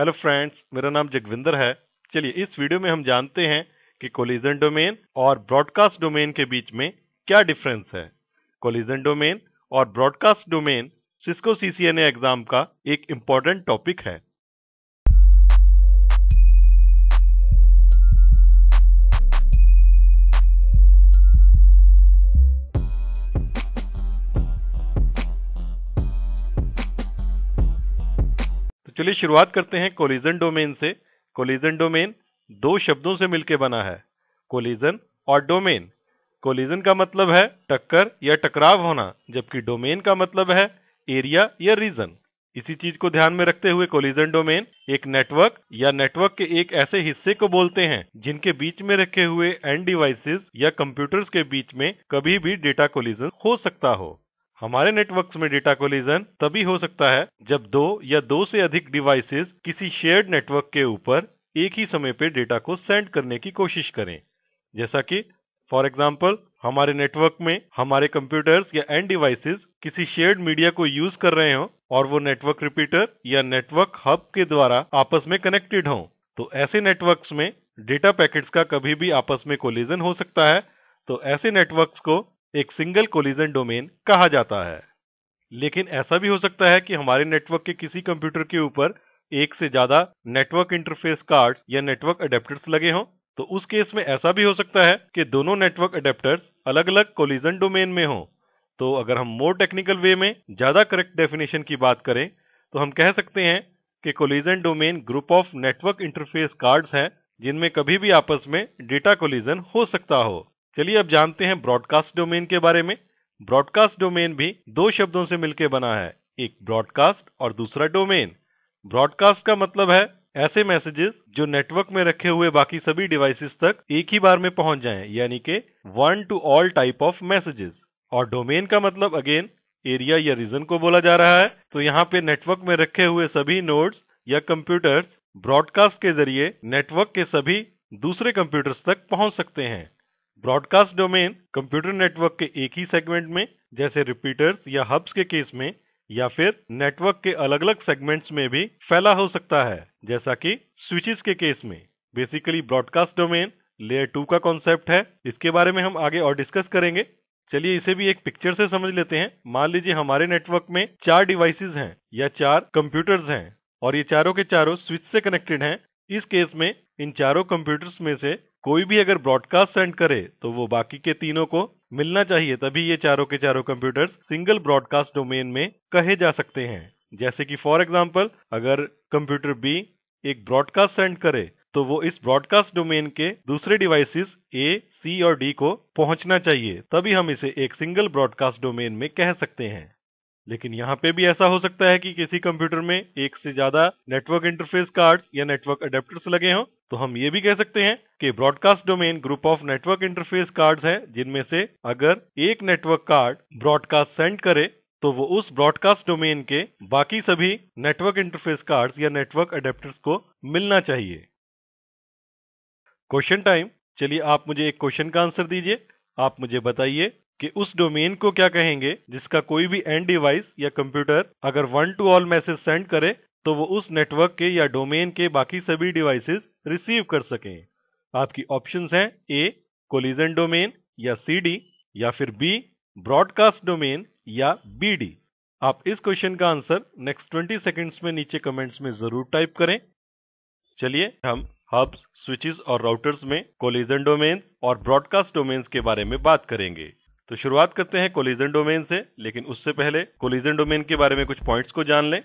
hello friends मेरा नाम जगविंदर है चलिए इस वीडियो में हम जानते हैं कि कोलिजन डोमेन और ब्रॉडकास्ट डोमेन के बीच में क्या डिफरेंस है कोलिजन डोमेन और broadcast domain Cisco CCNA exam का एक इम्पॉर्टेंट टॉपिक है चलिए शुरुआत करते हैं कोलिजन डोमेन से कोलिजन डोमेन दो शब्दों से मिलकर बना है कोलिजन और डोमेन कोलिजन का मतलब है टक्कर या टकराव होना जबकि डोमेन का मतलब है एरिया या रीजन इसी चीज को ध्यान में रखते हुए कोलिजन डोमेन एक नेटवर्क या नेटवर्क के एक ऐसे हिस्से को बोलते हैं जिनके बीच में रखे हुए एंड डिवाइसेस या कंप्यूटर्स के बीच में कभी भी डेटा कोलिजन हो सकता हो हमारे नेटवर्क्स में डेटा कोलिजन तभी हो सकता है जब दो या दो से अधिक डिवाइसेस किसी शेयर्ड नेटवर्क के ऊपर एक ही समय पर डेटा को सेंड करने की कोशिश करें जैसा कि फॉर एग्जाम्पल हमारे नेटवर्क में हमारे कंप्यूटर्स या एंड डिवाइसेस किसी शेयर्ड मीडिया को यूज कर रहे हो और वो नेटवर्क रिपीटर या नेटवर्क हब के द्वारा आपस में कनेक्टेड हो तो ऐसे नेटवर्क्स में डेटा पैकेट्स का कभी भी आपस में कोलिजन हो सकता है तो ऐसे नेटवर्क्स को एक सिंगल कोलिजन डोमेन कहा जाता है लेकिन ऐसा भी हो सकता है कि हमारे नेटवर्क के किसी कंप्यूटर के ऊपर एक से ज्यादा नेटवर्क इंटरफेस कार्ड्स या नेटवर्क अडेप्टर्स लगे हों तो उस केस में ऐसा भी हो सकता है कि दोनों नेटवर्क अडेप्टर्स अलग अलग कोलिजन डोमेन में हों तो अगर हम मोर टेक्निकल वे में ज्यादा करेक्ट डेफिनेशन की बात करें तो हम कह सकते हैं कि collision domain group of network interface cards हैं जिनमें कभी भी आपस में डेटा कोलिजन हो सकता हो चलिए अब जानते हैं ब्रॉडकास्ट डोमेन के बारे में ब्रॉडकास्ट डोमेन भी दो शब्दों से मिलकर बना है एक ब्रॉडकास्ट और दूसरा डोमेन ब्रॉडकास्ट का मतलब है ऐसे मैसेजेस जो नेटवर्क में रखे हुए बाकी सभी डिवाइसेस तक एक ही बार में पहुंच जाएं, यानी के one to all type of messages और डोमेन का मतलब अगेन एरिया या रीजन को बोला जा रहा है तो यहाँ पे नेटवर्क में रखे हुए सभी नोड्स या कंप्यूटर्स ब्रॉडकास्ट के जरिए नेटवर्क के सभी दूसरे कंप्यूटर्स तक पहुंच सकते हैं ब्रॉडकास्ट डोमेन कंप्यूटर नेटवर्क के एक ही सेगमेंट में जैसे रिपीटर्स या हब्स के केस में या फिर नेटवर्क के अलग अलग सेगमेंट्स में भी फैला हो सकता है जैसा कि स्विचेस के केस में basically broadcast domain layer two का कॉन्सेप्ट है इसके बारे में हम आगे और डिस्कस करेंगे चलिए इसे भी एक पिक्चर से समझ लेते हैं मान लीजिए हमारे नेटवर्क में चार डिवाइसेज हैं या चार कंप्यूटर्स हैं और ये चारों के चारों स्विच से कनेक्टेड हैं इस केस में इन चारों कंप्यूटर्स में से कोई भी अगर ब्रॉडकास्ट सेंड करे तो वो बाकी के तीनों को मिलना चाहिए तभी ये चारों के चारों कंप्यूटर्स सिंगल ब्रॉडकास्ट डोमेन में कहे जा सकते हैं जैसे कि फॉर एग्जाम्पल अगर कंप्यूटर बी एक ब्रॉडकास्ट सेंड करे तो वो इस ब्रॉडकास्ट डोमेन के दूसरे डिवाइसेस ए सी और डी को पहुंचना चाहिए तभी हम इसे एक सिंगल ब्रॉडकास्ट डोमेन में कह सकते हैं लेकिन यहाँ पे भी ऐसा हो सकता है कि किसी कंप्यूटर में एक से ज्यादा नेटवर्क इंटरफेस कार्ड्स या नेटवर्क अडेप्टर्स लगे हों तो हम ये भी कह सकते हैं कि broadcast domain group of network interface cards हैं जिनमें से अगर एक नेटवर्क कार्ड ब्रॉडकास्ट सेंड करे तो वो उस ब्रॉडकास्ट डोमेन के बाकी सभी नेटवर्क इंटरफेस कार्ड या नेटवर्क अडेप्टर्स को मिलना चाहिए क्वेश्चन टाइम चलिए आप मुझे एक क्वेश्चन का आंसर दीजिए आप मुझे बताइए कि उस डोमेन को क्या कहेंगे जिसका कोई भी एंड डिवाइस या कंप्यूटर अगर one to all message send करे तो वो उस नेटवर्क के या डोमेन के बाकी सभी डिवाइसेस रिसीव कर सकें आपकी ऑप्शंस हैं ए कोलिजन डोमेन या सी या फिर बी ब्रॉडकास्ट डोमेन या बी आप इस क्वेश्चन का आंसर नेक्स्ट 20 सेकंड्स में नीचे कमेंट्स में जरूर टाइप करें चलिए हम हब्स स्विचेस और राउटर्स में कोलिजन डोमेन्स और ब्रॉडकास्ट डोमेन्स के बारे में बात करेंगे तो शुरुआत करते हैं कोलिजन डोमेन से लेकिन उससे पहले कोलिजन डोमेन के बारे में कुछ पॉइंट्स को जान लें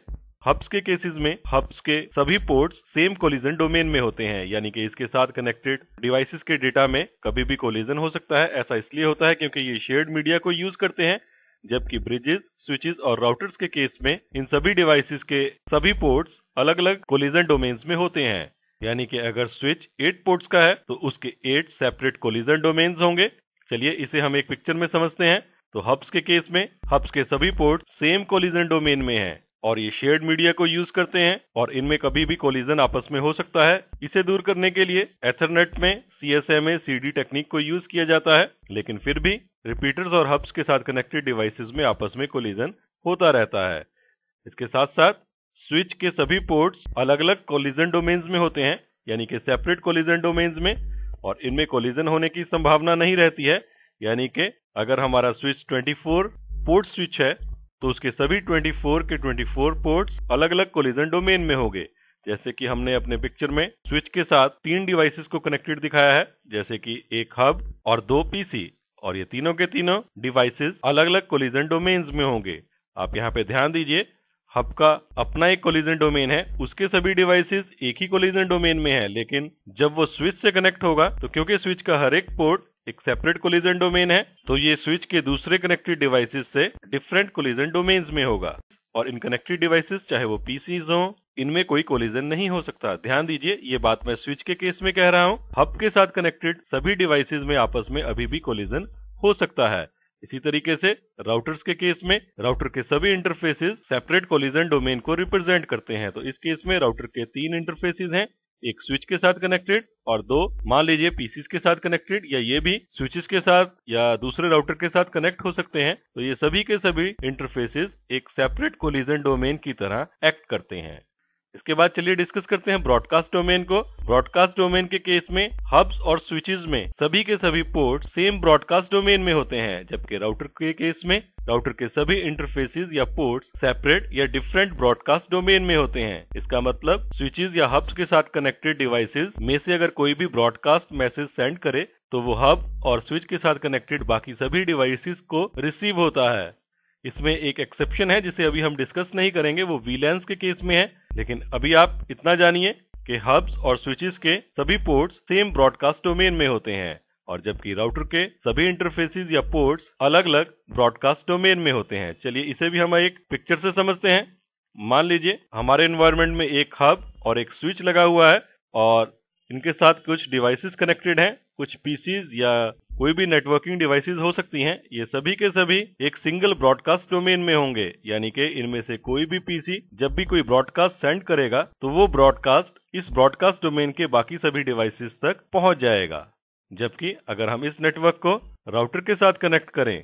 हब्स के केसेस में हब्स के सभी पोर्ट्स सेम कोलिजन डोमेन में होते हैं यानी कि इसके साथ कनेक्टेड डिवाइसेस के डेटा में कभी भी कोलिजन हो सकता है ऐसा इसलिए होता है क्योंकि ये शेयर्ड मीडिया को यूज करते हैं जबकि ब्रिजेस स्विचेस और राउटर्स के केस में इन सभी डिवाइसेस के सभी पोर्ट्स अलग अलग कोलिजन डोमेन्स में होते हैं यानी कि अगर स्विच 8 पोर्ट्स का है तो उसके 8 सेपरेट कोलिजन डोमेन्स होंगे चलिए इसे हम एक पिक्चर में समझते हैं तो हब्स के केस में हब्स के सभी पोर्ट सेम कोलिजन डोमेन में हैं और ये शेयर्ड मीडिया को यूज करते हैं और इनमें कभी भी कोलिजन आपस में हो सकता है इसे दूर करने के लिए एथरनेट में C S M A C D technique को यूज किया जाता है लेकिन फिर भी रिपीटर्स और हब्स के साथ कनेक्टेड डिवाइसेज में आपस में कोलिजन होता रहता है इसके साथ साथ स्विच के सभी पोर्ट्स अलग अलग कोलिजन डोमेन्स में होते हैं यानी कि सेपरेट कोलिजन डोमेन्स में और इनमें कोलिजन होने की संभावना नहीं रहती है यानी कि अगर हमारा स्विच 24 पोर्ट स्विच है तो उसके सभी 24 के 24 पोर्ट्स अलग अलग कोलिजन डोमेन में होंगे जैसे कि हमने अपने पिक्चर में स्विच के साथ तीन डिवाइसेस को कनेक्टेड दिखाया है जैसे कि एक हब और दो पीसी और ये तीनों के तीनों डिवाइसेस अलग अलग कोलिजन डोमेन्स में होंगे आप यहाँ पे ध्यान दीजिए हब का अपना एक कोलिजन डोमेन है उसके सभी डिवाइसेस एक ही कोलिजन डोमेन में है लेकिन जब वो स्विच से कनेक्ट होगा तो क्योंकि स्विच का हर एक पोर्ट एक सेपरेट कोलिजन डोमेन है तो ये स्विच के दूसरे कनेक्टेड डिवाइसेस से डिफरेंट कोलिजन डोमेन्स में होगा और इन कनेक्टेड डिवाइसेस चाहे वो पीसीज हो इनमें कोई कोलिजन नहीं हो सकता ध्यान दीजिए ये बात मैं स्विच के केस में कह रहा हूँ हब के साथ कनेक्टेड सभी डिवाइसेज में आपस में अभी भी कोलिजन हो सकता है इसी तरीके से राउटर्स के केस में राउटर के सभी इंटरफेसेस सेपरेट कोलिजन डोमेन को रिप्रेजेंट करते हैं तो इस केस में राउटर के तीन इंटरफेसेस हैं एक स्विच के साथ कनेक्टेड और दो मान लीजिए पीसीस के साथ कनेक्टेड या ये भी स्विचेस के साथ या दूसरे राउटर के साथ कनेक्ट हो सकते हैं तो ये सभी के सभी इंटरफेसेस एक सेपरेट कोलिजन डोमेन की तरह एक्ट करते हैं इसके बाद चलिए डिस्कस करते हैं ब्रॉडकास्ट डोमेन को ब्रॉडकास्ट डोमेन के केस में हब्स और स्विचेस में सभी के सभी पोर्ट सेम ब्रॉडकास्ट डोमेन में होते हैं जबकि राउटर के केस में राउटर के सभी इंटरफेसेस या पोर्ट्स सेपरेट या डिफरेंट ब्रॉडकास्ट डोमेन में होते हैं इसका मतलब स्विचेस या हब्स के साथ कनेक्टेड डिवाइसेज में से अगर कोई भी ब्रॉडकास्ट मैसेज सेंड करे तो वो हब और स्विच के साथ कनेक्टेड बाकी सभी डिवाइसेस को रिसीव होता है इसमें एक एक्सेप्शन है जिसे अभी हम डिस्कस नहीं करेंगे वो वीलैंस के केस में है लेकिन अभी आप इतना जानिए कि हब्स और स्विचेस के सभी पोर्ट्स सेम ब्रॉडकास्ट डोमेन में होते हैं और जबकि राउटर के सभी इंटरफेसेस या पोर्ट्स अलग अलग ब्रॉडकास्ट डोमेन में होते हैं चलिए इसे भी हम एक पिक्चर से समझते हैं मान लीजिए हमारे एनवायरमेंट में एक हब और एक स्विच लगा हुआ है और इनके साथ कुछ डिवाइसेस कनेक्टेड हैं कुछ पीसीज या कोई भी नेटवर्किंग डिवाइसेस हो सकती हैं ये सभी के सभी एक सिंगल ब्रॉडकास्ट डोमेन में होंगे यानी कि इनमें से कोई भी पीसी जब भी कोई ब्रॉडकास्ट सेंड करेगा तो वो ब्रॉडकास्ट इस ब्रॉडकास्ट डोमेन के बाकी सभी डिवाइसेस तक पहुंच जाएगा जबकि अगर हम इस नेटवर्क को राउटर के साथ कनेक्ट करें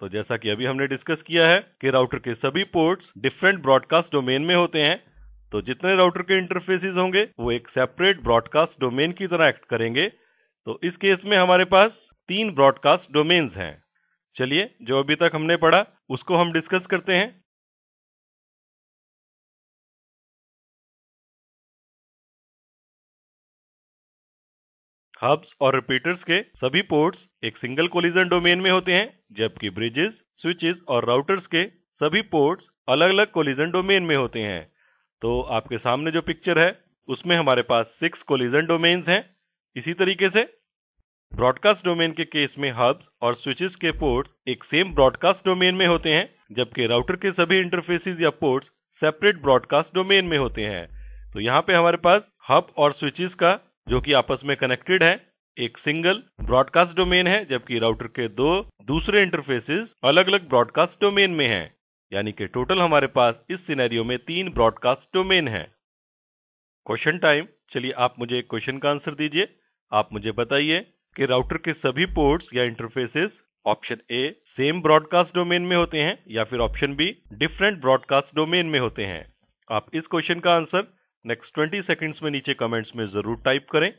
तो जैसा कि अभी हमने डिस्कस किया है कि राउटर के सभी पोर्ट्स डिफरेंट ब्रॉडकास्ट डोमेन में होते हैं तो जितने राउटर के इंटरफेसिस होंगे वो एक सेपरेट ब्रॉडकास्ट डोमेन की तरह एक्ट करेंगे तो इस केस में हमारे पास तीन ब्रॉडकास्ट डोमेन्स हैं चलिए जो अभी तक हमने पढ़ा उसको हम डिस्कस करते हैं हब्स और रिपीटर्स के सभी पोर्ट्स एक सिंगल कोलिजन डोमेन में होते हैं जबकि ब्रिजेस स्विचेस और राउटर्स के सभी पोर्ट्स अलग अलग कोलिजन डोमेन में होते हैं तो आपके सामने जो पिक्चर है उसमें हमारे पास सिक्स कोलिजन डोमेन्स हैं इसी तरीके से ब्रॉडकास्ट डोमेन के केस में हब्स और स्विचेस के पोर्ट्स एक सेम ब्रॉडकास्ट डोमेन में होते हैं जबकि राउटर के सभी इंटरफेसिस या पोर्ट्स सेपरेट ब्रॉडकास्ट डोमेन में होते हैं तो यहाँ पे हमारे पास हब और स्विचेस का जो कि आपस में कनेक्टेड है एक सिंगल ब्रॉडकास्ट डोमेन है जबकि राउटर के दो दूसरे इंटरफेसिस अलग अलग ब्रॉडकास्ट डोमेन में है यानी कि टोटल हमारे पास इस सिनेरियो में तीन ब्रॉडकास्ट डोमेन हैं क्वेश्चन टाइम चलिए आप मुझे एक क्वेश्चन का आंसर दीजिए आप मुझे बताइए कि राउटर के सभी पोर्ट्स या interfaces option A same broadcast domain में होते हैं या फिर option B different broadcast domain में होते हैं आप इस क्वेश्चन का आंसर नेक्स्ट ट्वेंटी सेकेंड्स में नीचे कमेंट्स में जरूर टाइप करें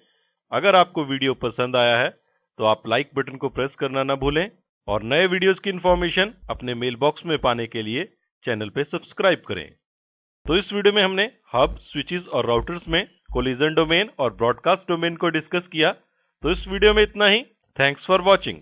अगर आपको वीडियो पसंद आया है तो आप लाइक बटन को प्रेस करना ना भूलें और नए वीडियोस की इन्फॉर्मेशन अपने मेल बॉक्स में पाने के लिए चैनल पे सब्सक्राइब करें तो इस वीडियो में हमने हब स्विचेस और राउटर्स में कोलिजन डोमेन और ब्रॉडकास्ट डोमेन को डिस्कस किया तो इस वीडियो में इतना ही थैंक्स फॉर वॉचिंग